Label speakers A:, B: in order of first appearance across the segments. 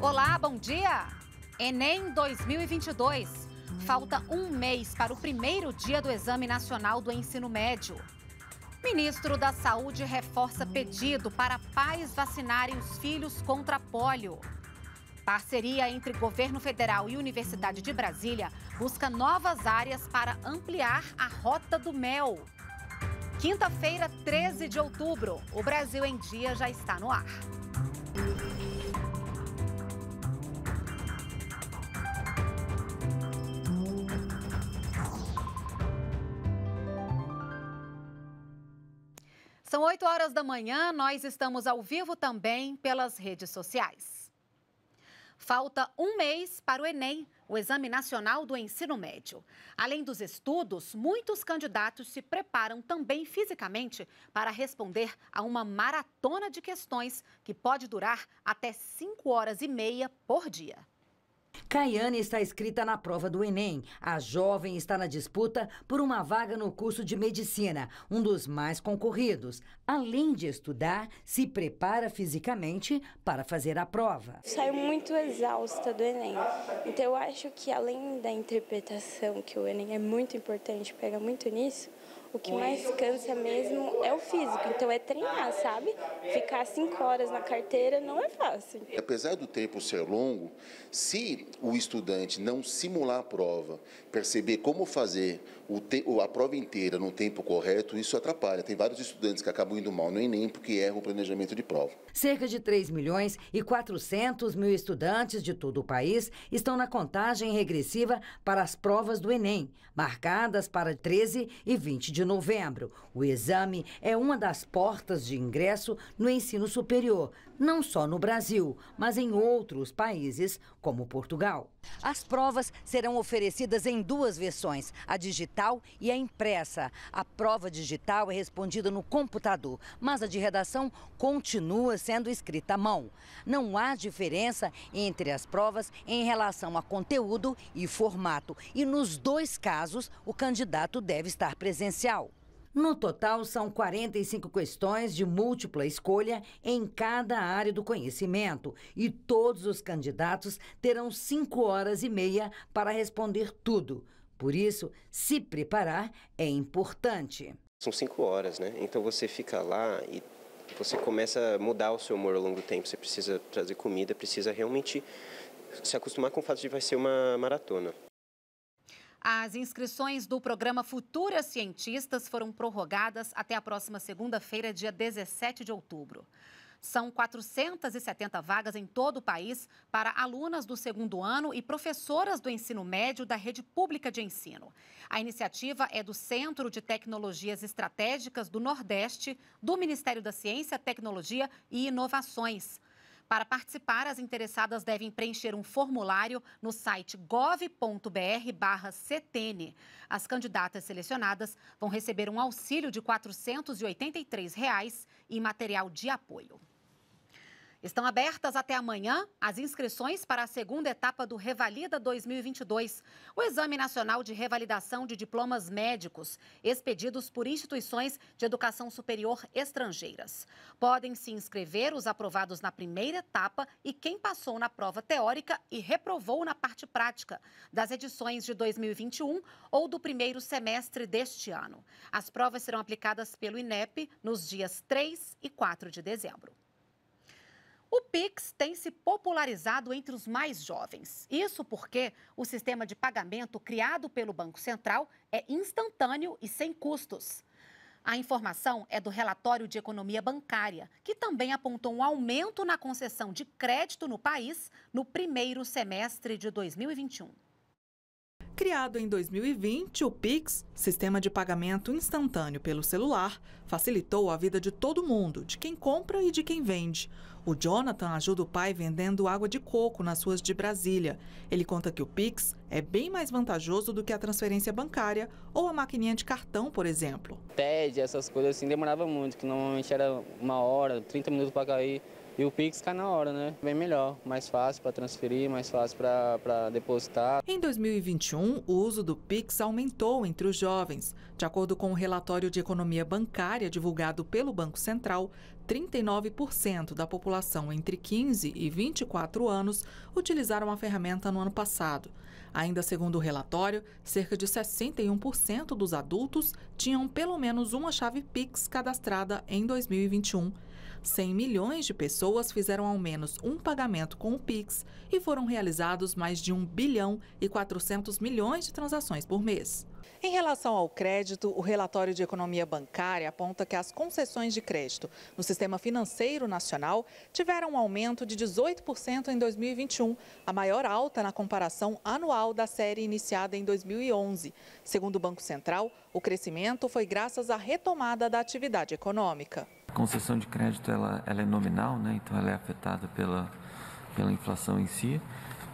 A: Olá, bom dia! Enem 2022. Falta um mês para o primeiro dia do Exame Nacional do Ensino Médio. Ministro da Saúde reforça pedido para pais vacinarem os filhos contra pólio. Parceria entre governo federal e Universidade de Brasília busca novas áreas para ampliar a rota do mel. Quinta-feira, 13 de outubro, o Brasil em Dia já está no ar. 8 horas da manhã, nós estamos ao vivo também pelas redes sociais. Falta um mês para o Enem, o Exame Nacional do Ensino Médio. Além dos estudos, muitos candidatos se preparam também fisicamente para responder a uma maratona de questões que pode durar até 5 horas e meia por dia.
B: Caiane está escrita na prova do Enem. A jovem está na disputa por uma vaga no curso de medicina, um dos mais concorridos. Além de estudar, se prepara fisicamente para fazer a prova.
C: Saio muito exausta do Enem. Então eu acho que além da interpretação, que o Enem é muito importante, pega muito nisso, o que mais cansa mesmo é o físico. Então é treinar, sabe? Ficar cinco horas na carteira
D: não é fácil.
E: Apesar do tempo ser longo, se o estudante não simular a prova, perceber como fazer a prova inteira no tempo correto, isso atrapalha. Tem vários estudantes que acabam indo mal no Enem é porque erram o planejamento de prova.
B: Cerca de 3 milhões e 400 mil estudantes de todo o país estão na contagem regressiva para as provas do Enem, marcadas para 13 e 20 de novembro. O exame é uma das portas de ingresso no ensino superior, não só no Brasil, mas em outros países, como Portugal. As provas serão oferecidas em duas versões, a digital e a impressa. A prova digital é respondida no computador, mas a de redação continua sendo escrita à mão. Não há diferença entre as provas em relação a conteúdo e formato, e nos dois casos o candidato deve estar presencial. No total, são 45 questões de múltipla escolha em cada área do conhecimento e todos os candidatos terão 5 horas e meia para responder tudo. Por isso, se preparar é importante.
A: São 5 horas, né? Então você fica lá e você começa a mudar o seu humor ao longo do tempo. Você precisa trazer comida, precisa realmente se acostumar com o fato de vai ser uma maratona. As inscrições do programa Futuras Cientistas foram prorrogadas até a próxima segunda-feira, dia 17 de outubro. São 470 vagas em todo o país para alunas do segundo ano e professoras do ensino médio da rede pública de ensino. A iniciativa é do Centro de Tecnologias Estratégicas do Nordeste, do Ministério da Ciência, Tecnologia e Inovações. Para participar, as interessadas devem preencher um formulário no site gov.br/ctn. As candidatas selecionadas vão receber um auxílio de R$ 483 reais e material de apoio. Estão abertas até amanhã as inscrições para a segunda etapa do Revalida 2022, o Exame Nacional de Revalidação de Diplomas Médicos, expedidos por instituições de educação superior estrangeiras. Podem se inscrever os aprovados na primeira etapa e quem passou na prova teórica e reprovou na parte prática das edições de 2021 ou do primeiro semestre deste ano. As provas serão aplicadas pelo INEP nos dias 3 e 4 de dezembro. O Pix tem se popularizado entre os mais jovens. Isso porque o sistema de pagamento criado pelo Banco Central é instantâneo e sem custos. A informação é do relatório de economia bancária, que também apontou um aumento na concessão de crédito no país no primeiro semestre de 2021.
E: Criado em 2020, o Pix, sistema de pagamento instantâneo pelo celular, facilitou a vida de todo mundo, de quem compra e de quem vende. O Jonathan ajuda o pai vendendo água de coco nas ruas de Brasília. Ele conta que o Pix é bem mais vantajoso do que a transferência bancária ou a maquininha de cartão, por exemplo.
C: Pede, essas coisas assim, demorava muito, que normalmente era uma hora, 30 minutos para cair. E o Pix cai na hora, né? Bem melhor, mais fácil para transferir, mais fácil para depositar. Em
E: 2021, o uso do Pix aumentou entre os jovens. De acordo com o um relatório de economia bancária divulgado pelo Banco Central, 39% da população entre 15 e 24 anos utilizaram a ferramenta no ano passado. Ainda segundo o relatório, cerca de 61% dos adultos tinham pelo menos uma chave Pix cadastrada em 2021. 100 milhões de pessoas fizeram ao menos um pagamento com o Pix e foram realizados mais de 1 bilhão e 400 milhões de transações por mês. Em relação ao crédito, o relatório de economia bancária aponta que as concessões de crédito no sistema financeiro nacional tiveram um aumento de 18% em 2021, a maior alta na comparação anual da série iniciada em 2011. Segundo o Banco Central, o crescimento foi graças à retomada da atividade econômica concessão de crédito ela, ela é nominal, né? então ela é afetada pela, pela inflação em si.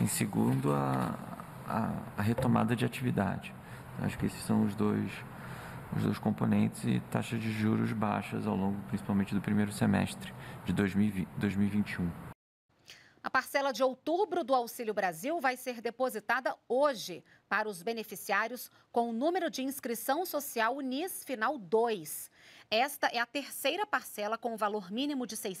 E: Em segundo, a, a, a retomada de atividade. Então, acho que esses são os dois, os dois componentes e taxas de juros baixas ao longo, principalmente, do primeiro semestre de 2020, 2021.
A: A parcela de outubro do Auxílio Brasil vai ser depositada hoje para os beneficiários com o número de inscrição social UNIS Final 2. Esta é a terceira parcela com o valor mínimo de R$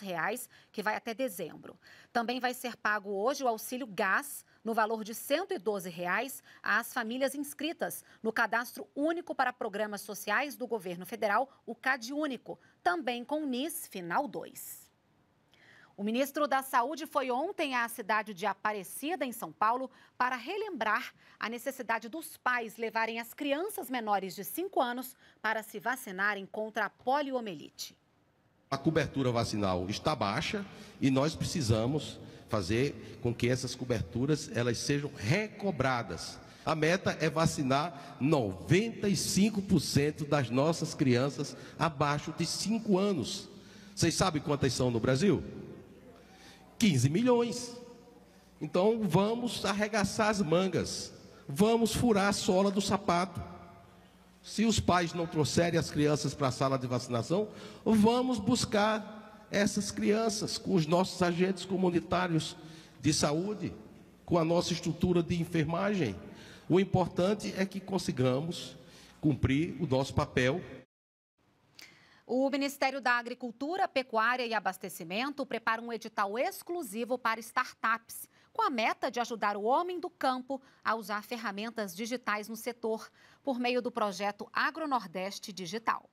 A: reais, que vai até dezembro. Também vai ser pago hoje o auxílio gás, no valor de R$ 112, reais, às famílias inscritas no Cadastro Único para Programas Sociais do Governo Federal, o CadÚnico, também com NIS Final 2. O ministro da Saúde foi ontem à cidade de Aparecida, em São Paulo, para relembrar a necessidade dos pais levarem as crianças menores de 5 anos para se vacinarem contra a poliomielite.
E: A cobertura vacinal está baixa e nós precisamos fazer com que essas coberturas elas sejam recobradas. A meta é vacinar 95% das nossas crianças abaixo de 5 anos. Vocês sabem quantas são no Brasil? 15 milhões. Então vamos arregaçar as mangas, vamos furar a sola do sapato. Se os pais não trouxerem as crianças para a sala de vacinação, vamos buscar essas crianças com os nossos agentes comunitários de saúde, com a nossa estrutura de enfermagem. O importante é que consigamos cumprir o nosso papel
A: o Ministério da Agricultura, Pecuária e Abastecimento prepara um edital exclusivo para startups, com a meta de ajudar o homem do campo a usar ferramentas digitais no setor, por meio do projeto AgroNordeste Digital.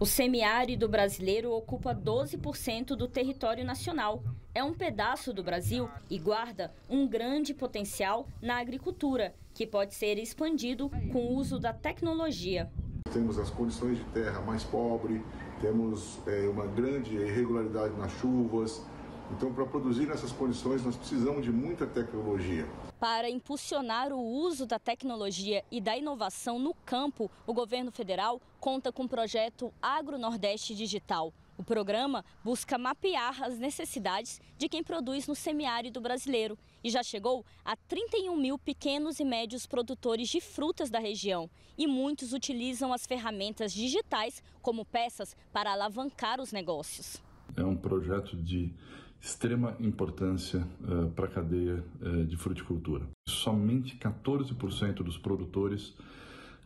C: O semiárido brasileiro ocupa 12% do território nacional. É um pedaço do Brasil e guarda um grande potencial na agricultura, que pode ser expandido com o uso da tecnologia
E: temos as condições de terra mais pobre, temos é, uma grande irregularidade nas chuvas. Então, para produzir nessas condições, nós precisamos de muita tecnologia.
C: Para impulsionar o uso da tecnologia e da inovação no campo, o governo federal conta com o projeto Agro Nordeste Digital. O programa busca mapear as necessidades de quem produz no semiárido brasileiro e já chegou a 31 mil pequenos e médios produtores de frutas da região. E muitos utilizam as ferramentas digitais como peças para alavancar os negócios.
E: É um projeto de extrema importância uh, para a cadeia uh, de fruticultura. Somente 14% dos produtores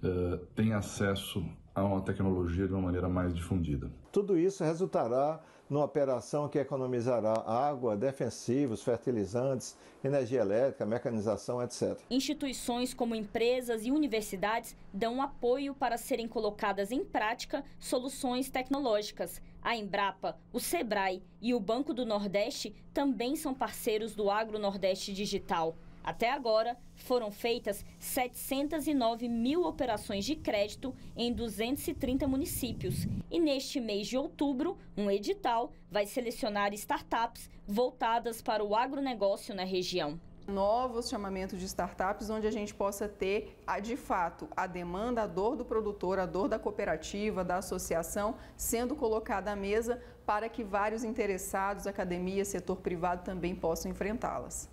E: uh, têm acesso a uma tecnologia de uma maneira mais difundida.
C: Tudo isso resultará numa operação que economizará água, defensivos, fertilizantes, energia elétrica, mecanização, etc. Instituições como empresas e universidades dão apoio para serem colocadas em prática soluções tecnológicas. A Embrapa, o Sebrae e o Banco do Nordeste também são parceiros do Agro Nordeste Digital. Até agora, foram feitas 709 mil operações de crédito em 230 municípios. E neste mês de outubro, um edital vai selecionar startups voltadas para o agronegócio na região
E: novos chamamentos de startups onde a gente possa ter, a, de fato, a demanda, a dor do produtor, a dor da cooperativa, da associação, sendo colocada à mesa para que vários interessados, academia, setor privado também possam enfrentá-las.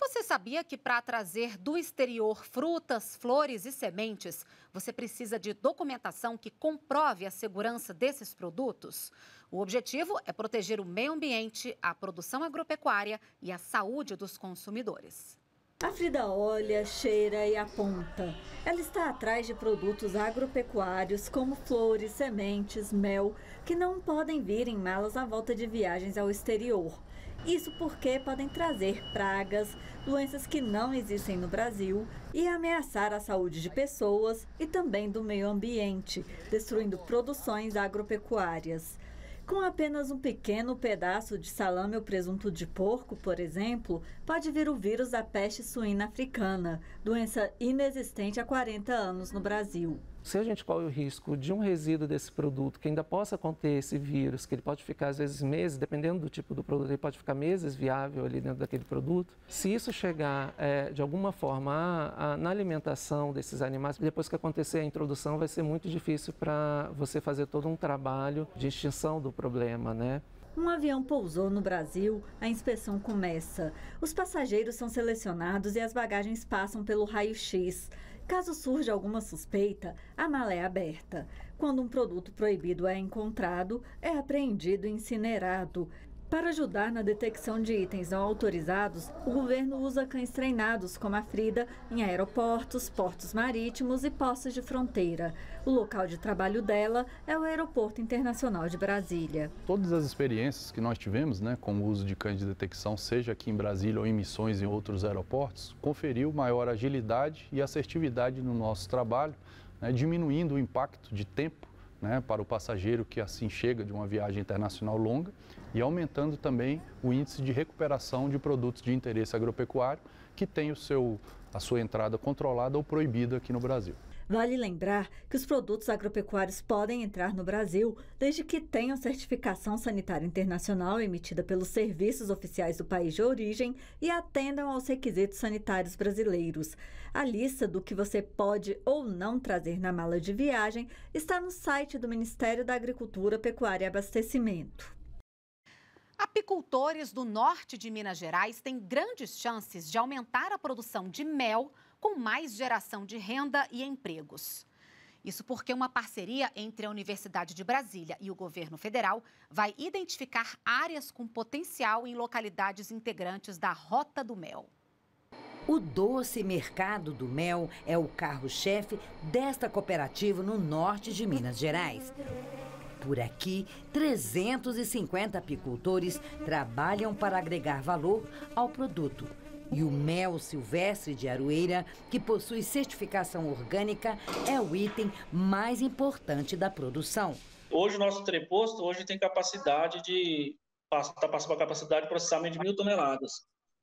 A: Você sabia que para trazer do exterior frutas, flores e sementes, você precisa de documentação que comprove a segurança desses produtos? O objetivo é proteger o meio ambiente, a produção agropecuária e a saúde dos consumidores. A Frida olha,
D: cheira e aponta. Ela está atrás de produtos agropecuários como flores, sementes, mel, que não podem vir em malas à volta de viagens ao exterior. Isso porque podem trazer pragas, doenças que não existem no Brasil e ameaçar a saúde de pessoas e também do meio ambiente, destruindo produções agropecuárias. Com apenas um pequeno pedaço de salame ou presunto de porco, por exemplo, pode vir o vírus da peste suína africana, doença inexistente há 40 anos no Brasil
E: se a gente corre o risco de um resíduo desse produto, que ainda possa conter esse vírus, que ele pode ficar às vezes meses, dependendo do tipo do produto, ele pode ficar meses viável ali dentro daquele produto. Se isso chegar é, de alguma forma a, a, na alimentação desses animais, depois que acontecer a introdução, vai ser muito difícil para você fazer todo um trabalho de extinção do problema, né?
D: Um avião pousou no Brasil, a inspeção começa. Os passageiros são selecionados e as bagagens passam pelo raio-x. Caso surja alguma suspeita, a mala é aberta. Quando um produto proibido é encontrado, é apreendido e incinerado. Para ajudar na detecção de itens não autorizados, o governo usa cães treinados, como a Frida, em aeroportos, portos marítimos e postos de fronteira. O local de trabalho dela é o Aeroporto Internacional de Brasília.
E: Todas as experiências que nós tivemos né, com o uso de cães de detecção, seja aqui em Brasília ou em missões em outros aeroportos, conferiu maior agilidade e assertividade no nosso trabalho, né, diminuindo o impacto de tempo né, para o passageiro que assim chega de uma viagem internacional longa e aumentando também o índice de recuperação de produtos de interesse agropecuário que tem o seu, a sua entrada controlada ou proibida aqui no Brasil.
D: Vale lembrar que os produtos agropecuários podem entrar no Brasil desde que tenham certificação sanitária internacional emitida pelos serviços oficiais do país de origem e atendam aos requisitos sanitários brasileiros. A lista do que você pode ou não trazer na mala de viagem está no site
A: do Ministério da Agricultura, Pecuária e Abastecimento. Apicultores do norte de Minas Gerais têm grandes chances de aumentar a produção de mel com mais geração de renda e empregos. Isso porque uma parceria entre a Universidade de Brasília e o governo federal vai identificar áreas com potencial em localidades integrantes da Rota do Mel.
B: O doce mercado do mel é o carro-chefe desta cooperativa no norte de Minas Gerais. Por aqui, 350 apicultores trabalham para agregar valor ao produto e o mel silvestre de aroeira, que possui certificação orgânica, é o item mais importante da produção.
E: Hoje o nosso treposto hoje tem capacidade de está passando a capacidade de processamento de mil toneladas.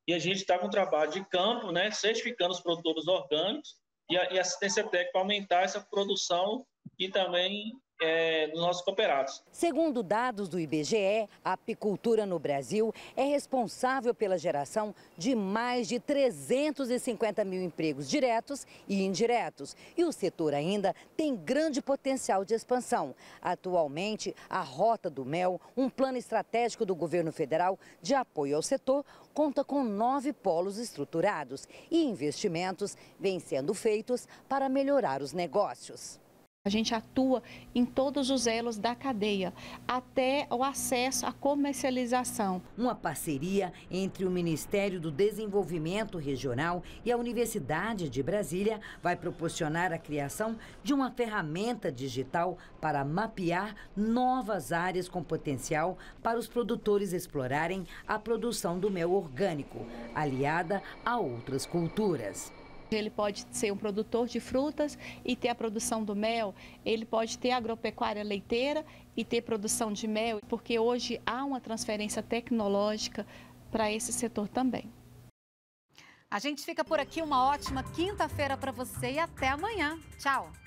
E: E a gente está com um trabalho de campo, né, certificando os produtores orgânicos e, a, e assistência técnica para aumentar essa produção e também é, nos nossos cooperados.
B: Segundo dados do IBGE, a apicultura no Brasil é responsável pela geração de mais de 350 mil empregos diretos e indiretos. E o setor ainda tem grande potencial de expansão. Atualmente, a Rota do Mel, um plano estratégico do governo federal de apoio ao setor, conta com nove polos estruturados e investimentos vêm sendo feitos para melhorar os negócios. A gente atua em todos os elos da cadeia, até o acesso à comercialização. Uma parceria entre o Ministério do Desenvolvimento Regional e a Universidade de Brasília vai proporcionar a criação de uma ferramenta digital para mapear novas áreas com potencial para os produtores explorarem a produção do mel orgânico, aliada a outras culturas
A: ele pode ser um produtor de frutas e ter a produção do mel, ele pode ter agropecuária leiteira e ter produção de mel, porque hoje há uma transferência tecnológica
E: para esse setor também. A
A: gente fica por aqui, uma ótima quinta-feira para você e até amanhã. Tchau!